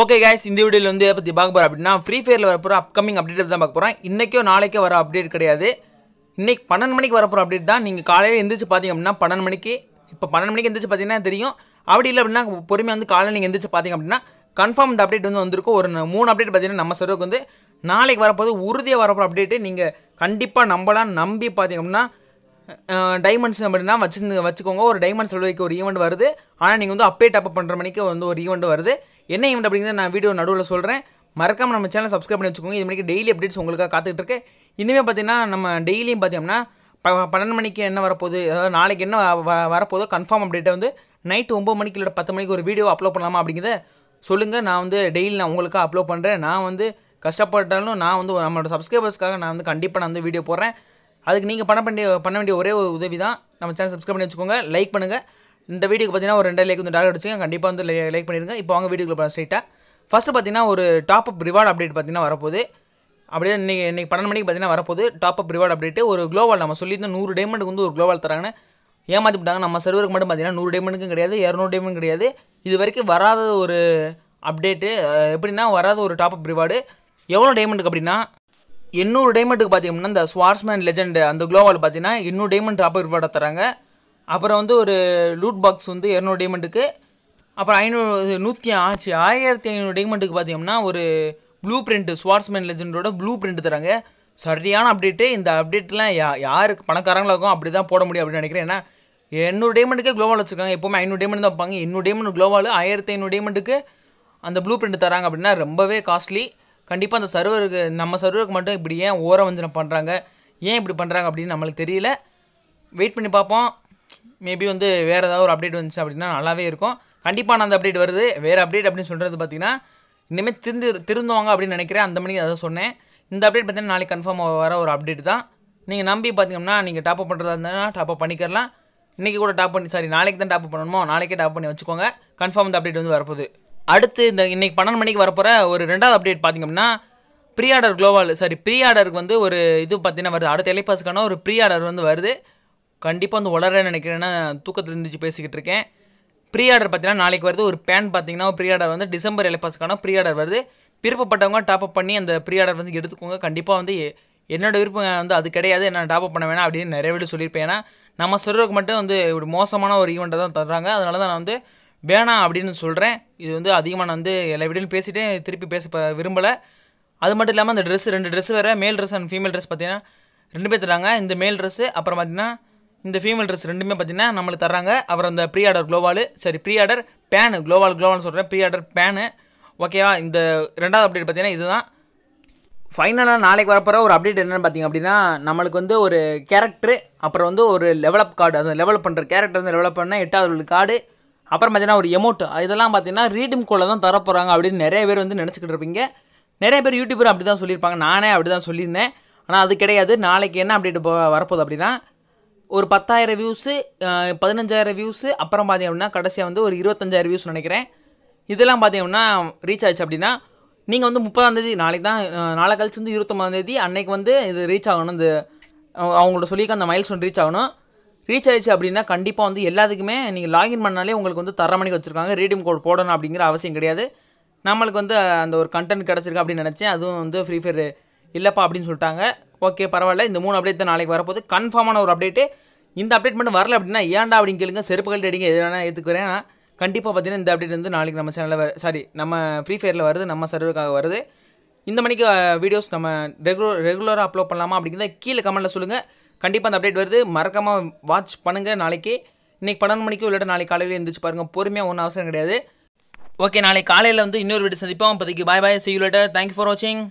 okay guys இந்த வீடியோவில் வந்து எதை பற்றி பார்க்க போகிறோம் அப்படின்னா ஃப்ரீ ஃபயரில் வரப்போ அப்கமிங் அப்டேட் தான் பார்க்க போகிறோம் இன்றைக்கோ நாளைக்கோ வர அப்டேட் கிடையாது இன்றைக்கி பன்னெண்டு மணிக்கு வரப்போ அப்டேட் தான் நீங்கள் காலையில் எந்திரிச்சு பார்த்தீங்க அப்படின்னா பன்னெண்டு மணிக்கு இப்போ பன்னெண்டு மணிக்கு எந்திரிச்சு பார்த்தீங்கன்னா தெரியும் அப்படி இல்லை அப்படின்னா பொறுமையாக வந்து காலையில் நீங்கள் எந்திரிச்சு பார்த்தீங்க அப்படின்னா கன்ஃபார்ம் இந்த அப்டேட் வந்து வந்திருக்கும் ஒரு மூணு அப்டேட் பார்த்தீங்கன்னா நம்ம சர்வருக்கு வந்து நாளைக்கு வரப்போது உறுதியாக வரப்போ அப்டேட்டு நீங்கள் கண்டிப்பாக நம்பலாம் நம்பி பார்த்தீங்க அப்படின்னா டைமண்ட்ஸ் அப்படின்னா வச்சு வச்சுக்கோங்க ஒரு டைமண்ட்ஸ் சொல்லுவதுக்கு ஒரு ஈவெண்ட் வருது ஆனால் நீங்கள் வந்து அப்டேட் அப்போ பண்ணுற மணிக்கு வந்து ஒரு ஈவெண்ட் வருது என்ன ஈவெண்ட் அப்படிங்கிறத நான் வீடியோ நடுவில் சொல்கிறேன் மறக்காமல் நம்ம சேனல் சப்ஸ்கிரைப் பண்ணி வச்சுக்கோங்க இது மாதிரி டெய்லி அப்டேட்ஸ் உங்களுக்காக காத்துக்கிட்டு இருக்கு இனிமேல் பார்த்தீங்கன்னா நம்ம டெய்லியும் பார்த்தோம்னா பன்னெண்டு மணிக்கு என்ன வரப்போகுது அதாவது நாளைக்கு என்ன வரப்போதோ கன்ஃபார்ம் அப்டேட்டை வந்து நைட்டு ஒம்பது மணிக்கு இல்லை பத்து மணிக்கு ஒரு வீடியோ அப்லோட் பண்ணலாமா அப்படிங்கிறத சொல்லுங்கள் நான் வந்து டெய்லி நான் உங்களுக்காக அப்லோட் பண்ணுறேன் நான் வந்து கஷ்டப்பட்டாலும் நான் வந்து நம்மளோட சப்ஸ்கிரைபர்ஸ்க்காக நான் வந்து கண்டிப்பாக நான் வந்து வீடியோ போடுறேன் அதுக்கு நீங்கள் பண்ண வேண்டிய பண்ண வேண்டிய ஒரே ஒரு உதவி தான் நம்ம சேனல் சப்ஸ்கிரைப் பண்ணி வச்சுக்கோங்க லைக் பண்ணுங்கள் இந்த வீடியோக்கு பார்த்தீங்கன்னா ஒரு ரெண்டு லைக் வந்து டாலர் அடிச்சுங்க கண்டிப்பாக வந்து லைக் பண்ணிடுங்க இப்போ அவங்க வீடியோக்குள்ள ஸ்ட்ரைட்டாக ஃபஸ்ட்டு பார்த்தீங்கன்னா ஒரு டாப் அப் ரிவார்டு அப்டேட் பார்த்தீங்கன்னா வரப்போகுது அப்படியே இன்றைக்கி இன்றைக்கி பன்னெண்டு மணிக்கு பார்த்தீங்கன்னா வரப்போது டாப் அப் ரிவார்டு அப்டேட்டு ஒரு க்ளோவால் நம்ம சொல்லியிருந்தோம் நூறு டைமண்டுக்கு வந்து ஒரு குளோவால் தராங்கன்னு ஏமாற்றிவிட்டாங்க நம்ம சர்வருக்கு மட்டும் பார்த்தீங்கன்னா நூறு டைமண்டுக்கும் கிடையாது இரநூறு டைமண்டும் கிடையாது இது வரைக்கும் வராத ஒரு அப்டேட்டு எப்படின்னா வராத ஒரு டாப் அப் ரிவார்டு எவ்வளோ டைமண்டுக்கு அப்படின்னா எண்ணூறு டைமண்டுக்கு பார்த்தீங்கன்னா இந்த ஸ்வார்ஸ்மேன் லெஜெண்ட் அந்த குளோவால் பார்த்தீங்கன்னா எண்ணூறு டைமண்ட் டாப் ரிவார்டாக தராங்க அப்புறம் வந்து ஒரு லூட் பாக்ஸ் வந்து இரநூறு டைமண்டுக்கு அப்புறம் ஐநூறு நூற்றி ஆச்சு ஆயிரத்தி ஐநூறு டைமண்டுக்கு பார்த்தீங்கன்னா ஒரு ப்ளூ பிரிண்ட்டு ஸ்வாட்ஸ்மேன் லெஜெண்டோட ப்ளூ பிரிண்ட் தராங்க சரியான அப்டேட்டு இந்த அப்டேட்லாம் யா யாருக்கு பணக்காரங்களாக இருக்கும் அப்படி தான் போட முடியும் அப்படின்னு நினைக்கிறேன் ஏன்னா எண்ணூறு டைமண்டுக்கே க்ளோவால் வச்சுருக்காங்க எப்போவுமே ஐநூறு டைமண்ட் தான் வைப்பாங்க எண்ணூறு டைமண்ட் குளோவால் ஆயிரத்தி ஐநூறு டைமண்டுக்கு அந்த ப்ளூ பிரிண்ட் தராங்க அப்படின்னா ரொம்பவே காஸ்ட்லி கண்டிப்பாக அந்த சர்வருக்கு நம்ம சர்வருக்கு மட்டும் இப்படி ஏன் ஓரம் வஞ்சனம் பண்ணுறாங்க ஏன் இப்படி பண்ணுறாங்க அப்படின்னு நம்மளுக்கு தெரியல வெயிட் பண்ணி பார்ப்போம் மேபி வந்து வேறு ஏதாவது ஒரு அப்டேட் வந்துச்சு அப்படின்னா நல்லாவே இருக்கும் கண்டிப்பாக நான் அந்த அப்டேட் வருது வேறு அப்டேட் அப்படின்னு சொல்கிறது பார்த்தீங்கன்னா இனிமேல் திருந்து திருந்துவாங்க அப்படின்னு நினைக்கிறேன் அந்த மணிக்கு அதை சொன்னேன் இந்த அப்டேட் பார்த்தீங்கன்னா நாளைக்கு கன்ஃபார்ம் வர ஒரு அப்டேட் தான் நீங்கள் நம்பி பார்த்தீங்கன்னா நீங்கள் டாப்அப் பண்ணுறதா இருந்தால் டாப்அப் பண்ணிக்கலாம் இன்றைக்கி கூட டாப் பண்ணி சாரி நாளைக்கு தான் டாப் பண்ணணுமோ நாளைக்கே டாப் பண்ணி வச்சுக்கோங்க கன்ஃபார்ம் இந்த அப்டேட் வந்து வரப்போகுது அடுத்து இந்த இன்றைக்கி பன்னெண்டு மணிக்கு வரப்போகிற ஒரு ரெண்டாவது அப்டேட் பார்த்தீங்கன்னா pre order global sorry pre ஆர்டருக்கு வந்து ஒரு இது பார்த்தீங்கன்னா வருது அடுத்த எலைப்பாஸுக்கான ஒரு ப்ரீ ஆர்டர் வந்து வருது கண்டிப்பாக வந்து வளர நினைக்கிறேன்னா தூக்கத்தில் இருந்துச்சு பேசிக்கிட்டு இருக்கேன் ப்ரீ ஆர்டர் பார்த்தீங்கன்னா நாளைக்கு வருது ஒரு பேன் பார்த்தீங்கன்னா ப்ரீ ஆர்டர் வந்து டிசம்பர் எலப்பாஸ்க்கான ப்ரீ ஆர்டர் வருது விருப்பப்பட்டவங்க டாப் அப் பண்ணி அந்த ப்ரீ ஆர்டர் வந்து எடுத்துக்கோங்க கண்டிப்பாக வந்து என்னோடய விருப்பம் வந்து அது கிடையாது நான் டாப் அப் பண்ண வேணாம் அப்படின்னு நிறைய வீடு சொல்லியிருப்பேன் ஏன்னா நம்ம சொல்கிறதுக்கு மட்டும் வந்து ஒரு மோசமான ஒரு ஈவெண்ட்டை தான் தர்றாங்க அதனால தான் நான் வந்து வேணாம் அப்படின்னு சொல்கிறேன் இது வந்து அதிகமாக நான் வந்து எல்லா வீடியும் பேசிட்டு திருப்பி பேச விரும்பலை அது மட்டும் இல்லாமல் அந்த ட்ரெஸ் ரெண்டு ட்ரெஸ்ஸு வேறு மேல் ட்ரெஸ் அண்ட் ஃபீமேல் ட்ரெஸ் பார்த்தீங்கன்னா ரெண்டு பேர் தராங்க இந்த மேல் ட்ரெஸ்ஸு அப்புறம் பார்த்தீங்கன்னா இந்த ஃபீமேல் ட்ரெஸ் ரெண்டுமே பார்த்தீங்கன்னா நம்மளுக்கு தராங்க அப்புறம் அந்த ப்ரீ ஆர்டர் குளோவால் சரி ப்ரீ ஆர்டர் பேனு குளோவால் குளோவால்னு சொல்கிறேன் ப்ரீ ஆர்டர் பேனு ஓகேவா இந்த ரெண்டாவது அப்டேட் பார்த்தீங்கன்னா இதுதான் ஃபைனலாக நாளைக்கு வரப்போகிற ஒரு அப்டேட் என்னென்னு பார்த்தீங்க அப்படின்னா நம்மளுக்கு வந்து ஒரு கேரக்டரு அப்புறம் வந்து ஒரு லெவலப் கார்டு அந்த லெவலப் பண்ணுற கேரக்டர் வந்து லெவலப் பண்ண எட்டாவது கார்டு அப்புறம் பார்த்தீங்கன்னா ஒரு எமௌண்ட் இதெல்லாம் பார்த்தீங்கன்னா ரீடிம் கோலை தான் தரப்போகிறாங்க அப்படின்னு நிறைய பேர் வந்து நினச்சிக்கிட்டு இருப்பீங்க நிறைய பேர் யூடியூபர் அப்படி தான் சொல்லியிருப்பாங்க நானே அப்படி தான் சொல்லியிருந்தேன் ஆனால் அது கிடையாது நாளைக்கு என்ன அப்டேட் போ வரப்போகுது அப்படின்னா ஒரு பத்தாயிரம் வியூஸு பதினஞ்சாயிரம் வியூஸு அப்புறம் பார்த்திங்க அப்படின்னா கடைசியாக வந்து ஒரு இருபத்தஞ்சாயிரம் வியூஸ் நினைக்கிறேன் இதெல்லாம் பார்த்திங்க அப்படின்னா ரீச் ஆயிடுச்சு அப்படின்னா நீங்கள் வந்து முப்பதாந்தேதி நாளைக்கு தான் நாளை கழிச்சு வந்து இருபத்தொம்பதாந்தேதி அன்னைக்கு வந்து இது ரீச் ஆகணும் இந்த அவங்களோட சொல்லியிருக்க அந்த மைல் ஸ்டோன் ரீச் ஆகணும் ரீச் ஆயிடுச்சு அப்படின்னா கண்டிப்பாக வந்து எல்லாத்துக்குமே நீங்கள் லாகின் பண்ணாலே உங்களுக்கு வந்து தர மணிக்கு வச்சுருக்காங்க ரீடிம் கோட் போடணும் அப்படிங்கிற அவசியம் கிடையாது நம்மளுக்கு வந்து அந்த ஒரு கண்டென்ட் கிடச்சிருக்கு அப்படின்னு நினச்சேன் அதுவும் வந்து ஃப்ரீ ஃபயர் இல்லைப்பா அப்படின்னு சொல்லிட்டாங்க ஓகே பரவாயில்ல இந்த மூணு அப்டேட் தான் நாளைக்கு வரப்போது கன்ஃபார்மான ஒரு அப்டேட்டு இந்த அப்டேட் மட்டும் வரல அப்படின்னா ஏன்டா அப்படின்னு கேளுங்க செருப்புகள் அடிங்க எதுனா ஏற்றுக்கிறேன் கண்டிப்பாக பார்த்தீங்கன்னா இந்த அப்டேட் வந்து நாளைக்கு நம்ம சேனலில் சாரி நம்ம ஃப்ரீ ஃபயரில் வருது நம்ம சர்வருக்காக வருது இந்த மணிக்கு வீடியோஸ் நம்ம ரெகுலர் ரெகுலராக அப்லோட் பண்ணலாமா அப்படிங்கிறத கீழே கமெண்ட்டில் சொல்லுங்கள் கண்டிப்பாக அந்த அப்டேட் வருது மறக்காமல் வாட்ச் பண்ணுங்கள் நாளைக்கு இன்றைக்கி பன்னெண்டு மணிக்கு விளையாட்டு நாளைக்கு காலையில் எழுந்திரிச்சு பாருங்கள் பொறுமையாக ஒன்றும் அவசரம் கிடையாது ஓகே நாளைக்கு காலையில் வந்து இன்னொரு வீடு சந்திப்போம் இப்போதைக்கு bye bye see you later thank you for வாட்சிங்